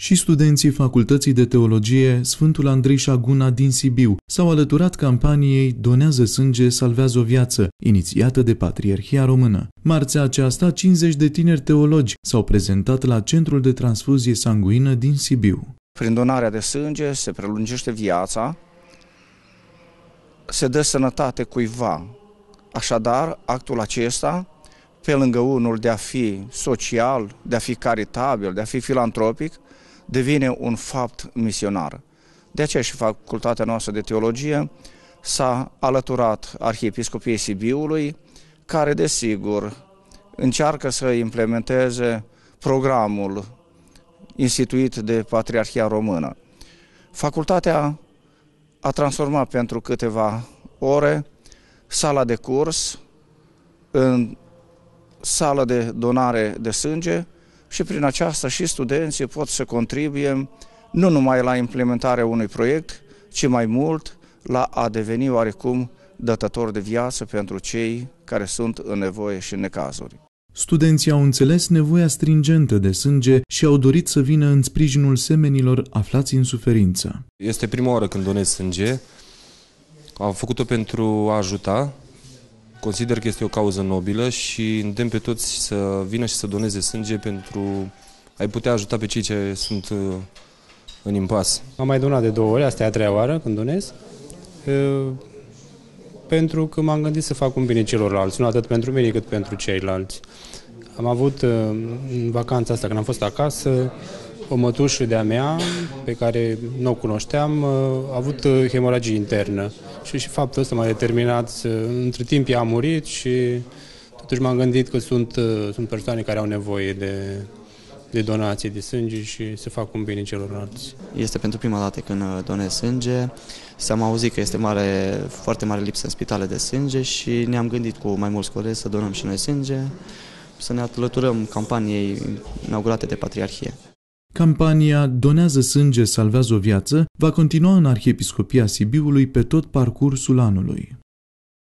și studenții Facultății de Teologie Sfântul Andrei Șaguna din Sibiu s-au alăturat campaniei Donează sânge, salvează o viață, inițiată de Patriarhia Română. Marțea aceasta, 50 de tineri teologi s-au prezentat la Centrul de Transfuzie Sanguină din Sibiu. Prin donarea de sânge se prelungește viața, se dă sănătate cuiva. Așadar, actul acesta, pe lângă unul de a fi social, de a fi caritabil, de a fi filantropic, devine un fapt misionar. De aceea și facultatea noastră de teologie s-a alăturat Arhiepiscopiei Sibiului, care, desigur, încearcă să implementeze programul instituit de Patriarhia Română. Facultatea a transformat pentru câteva ore sala de curs în sală de donare de sânge, și prin aceasta și studenții pot să contribuie nu numai la implementarea unui proiect, ci mai mult la a deveni oarecum datător de viață pentru cei care sunt în nevoie și în necazuri. Studenții au înțeles nevoia stringentă de sânge și au dorit să vină în sprijinul semenilor aflați în suferință. Este prima oară când donez sânge. Am făcut-o pentru a ajuta Consider că este o cauză nobilă și îndemn pe toți să vină și să doneze sânge pentru a-i putea ajuta pe cei ce sunt uh, în impas. Am mai donat de două ori, asta e a treia oară când donez, pentru că m-am gândit să fac un bine celorlalți, nu atât pentru mine cât pentru ceilalți. Am avut uh, în vacanța asta, când am fost acasă, o mătușă de-a mea, pe care nu o cunoșteam, uh, a avut uh, hemoragie internă și și faptul ăsta m-a determinat. Între timp ea a murit și totuși m-am gândit că sunt, uh, sunt persoane care au nevoie de, de donație de sânge și să fac un bine celorlalți. Este pentru prima dată când donez sânge. S-am auzit că este mare, foarte mare lipsă în spitale de sânge și ne-am gândit cu mai mulți colegi să donăm și noi sânge, să ne alăturăm campaniei inaugurate de Patriarhie. Campania Donează sânge, salvează o viață va continua în Arhiepiscopia Sibiului pe tot parcursul anului.